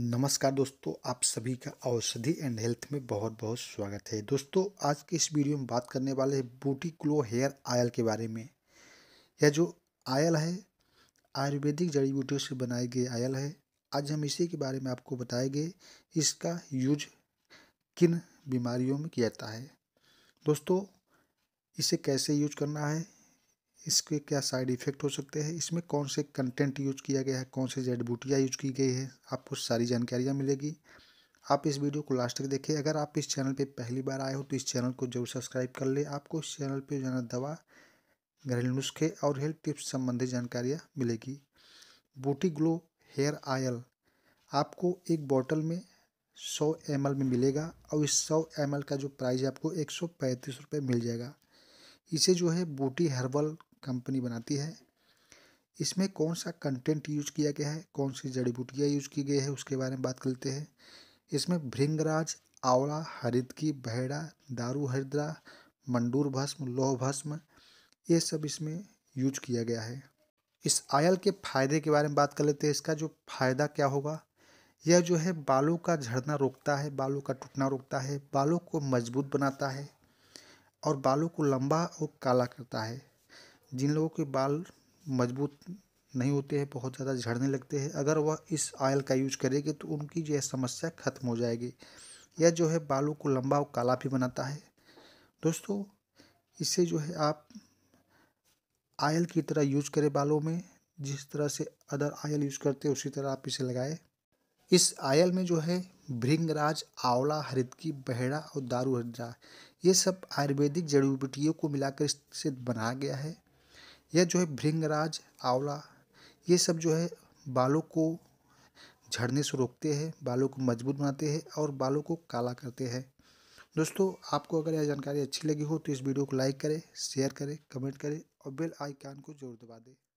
नमस्कार दोस्तों आप सभी का औषधि एंड हेल्थ में बहुत बहुत स्वागत है दोस्तों आज के इस वीडियो में बात करने वाले हैं बूटी क्लो हेयर आयल के बारे में यह जो आयल है आयुर्वेदिक जड़ी बूटियों से बनाई गई आयल है आज हम इसी के बारे में आपको बताएंगे इसका यूज किन बीमारियों में किया जाता है दोस्तों इसे कैसे यूज करना है इसके क्या साइड इफ़ेक्ट हो सकते हैं इसमें कौन से कंटेंट यूज किया गया है कौन से जेड बूटियाँ यूज की गई है आपको सारी जानकारियाँ मिलेगी आप इस वीडियो को लास्ट तक देखें अगर आप इस चैनल पे पहली बार आए हो तो इस चैनल को जरूर सब्सक्राइब कर ले आपको इस चैनल पे जाना दवा घरेलू नुस्खे और हेल्थ टिप्स संबंधी जानकारियाँ मिलेगी बूटी ग्लो हेयर आयल आपको एक बॉटल में सौ एम में मिलेगा और इस सौ एम का जो प्राइस आपको एक सौ पैंतीस रुपये मिल जाएगा इसे जो है बूटी हर्बल कंपनी बनाती है इसमें कौन सा कंटेंट यूज किया गया है कौन सी जड़ी बूटियाँ यूज की गई है उसके बारे में बात करते हैं इसमें भृंगराज आवला हरिद की बहड़ा दारू हरिद्रा मंडूर भस्म लोह भस्म ये सब इसमें यूज किया गया है इस आयल के फायदे के बारे में बात कर लेते हैं इसका जो फायदा क्या होगा यह जो है बालों का झड़ना रोकता है बालों का टूटना रोकता है बालों को मजबूत बनाता है और बालों को लंबा और काला करता है जिन लोगों के बाल मजबूत नहीं होते हैं बहुत ज़्यादा झड़ने लगते हैं अगर वह इस ऑयल का यूज करेंगे तो उनकी जो है समस्या ख़त्म हो जाएगी यह जो है बालों को लंबा और काला भी बनाता है दोस्तों इससे जो है आप आयल की तरह यूज करें बालों में जिस तरह से अदर आयल यूज करते हैं उसी तरह आप इसे लगाए इस आयल में जो है भृंगराज आंवला की बहेड़ा और दारू हरिद्रा ये सब आयुर्वेदिक जड़ी बूटियों को मिलाकर इससे बनाया गया है यह जो है भृंगराज आंवला ये सब जो है बालों को झड़ने से रोकते हैं बालों को मजबूत बनाते हैं और बालों को काला करते हैं दोस्तों आपको अगर यह जानकारी अच्छी लगी हो तो इस वीडियो को लाइक करें शेयर करें कमेंट करें और बेल आइकान को जरूर दबा दें